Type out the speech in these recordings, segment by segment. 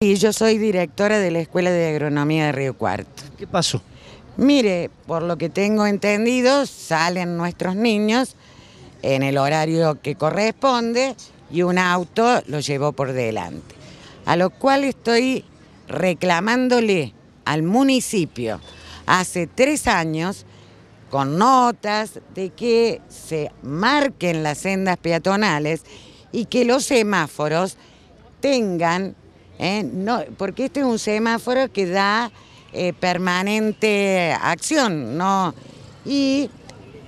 Y yo soy directora de la Escuela de Agronomía de Río Cuarto. ¿Qué pasó? Mire, por lo que tengo entendido, salen nuestros niños en el horario que corresponde y un auto los llevó por delante. A lo cual estoy reclamándole al municipio hace tres años con notas de que se marquen las sendas peatonales y que los semáforos tengan ¿eh? no, porque este es un semáforo que da eh, permanente acción, ¿no? Y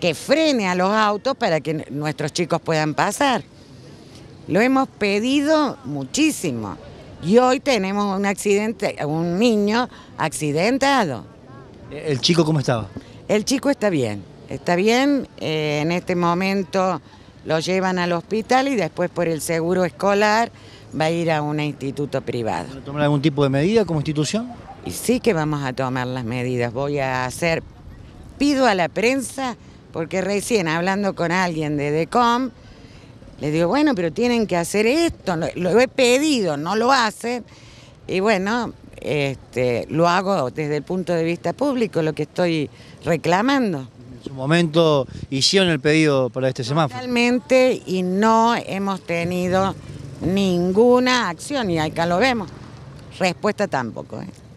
que frene a los autos para que nuestros chicos puedan pasar. Lo hemos pedido muchísimo y hoy tenemos un accidente, un niño accidentado. ¿El chico cómo estaba? El chico está bien, está bien. Eh, en este momento lo llevan al hospital y después por el seguro escolar va a ir a un instituto privado. ¿Va a tomar algún tipo de medida como institución? Y sí que vamos a tomar las medidas. Voy a hacer, pido a la prensa, porque recién hablando con alguien de DECOM, le digo, bueno, pero tienen que hacer esto, lo, he pedido, no lo hacen. Y bueno, este, lo hago desde el punto de vista público, lo que estoy reclamando en su momento hicieron el pedido para este semáforo. Realmente y no hemos tenido ninguna acción y acá lo vemos. Respuesta tampoco. ¿eh?